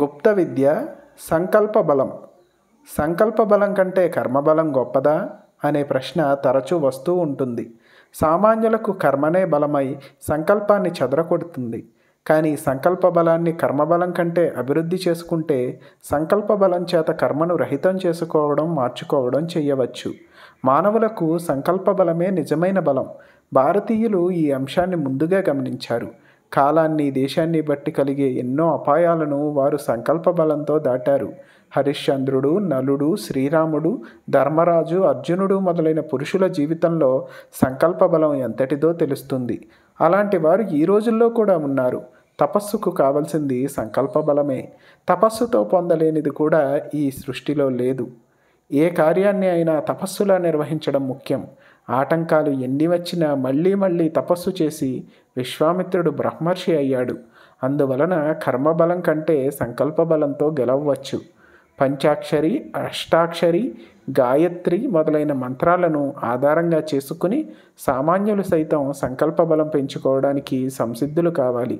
గుప్త విద్య సంకల్ప బలం సంకల్ప బలం కంటే కర్మబలం గొప్పదా అనే ప్రశ్న తరచూ వస్తూ ఉంటుంది సామాన్యులకు కర్మనే బలమై సంకల్పాన్ని చెదరకొడుతుంది కానీ సంకల్ప బలాన్ని కర్మబలం కంటే అభివృద్ధి చేసుకుంటే సంకల్ప బలం చేత కర్మను రహితం చేసుకోవడం మార్చుకోవడం చేయవచ్చు మానవులకు సంకల్ప బలమే నిజమైన బలం భారతీయులు ఈ అంశాన్ని ముందుగా గమనించారు కాలాన్ని దేశాన్ని బట్టి కలిగే ఎన్నో అపాయాలను వారు సంకల్ప బలంతో దాటారు హరిశ్చంద్రుడు నలుడు శ్రీరాముడు ధర్మరాజు అర్జునుడు మొదలైన పురుషుల జీవితంలో సంకల్ప బలం ఎంతటిదో తెలుస్తుంది అలాంటి వారు ఈ రోజుల్లో కూడా ఉన్నారు తపస్సుకు కావలసింది సంకల్ప బలమే తపస్సుతో పొందలేనిది కూడా ఈ సృష్టిలో లేదు ఏ కార్యాన్ని అయినా తపస్సులా నిర్వహించడం ముఖ్యం ఆటంకాలు ఎన్ని వచ్చినా మళ్ళీ మళ్ళీ తపస్సు చేసి విశ్వామిత్రుడు బ్రహ్మర్షి అయ్యాడు అందువలన కర్మబలం కంటే సంకల్ప బలంతో గెలవచ్చు పంచాక్షరి అష్టాక్షరి గాయత్రి మొదలైన మంత్రాలను ఆధారంగా చేసుకుని సామాన్యులు సైతం సంకల్ప బలం పెంచుకోవడానికి సంసిద్ధులు కావాలి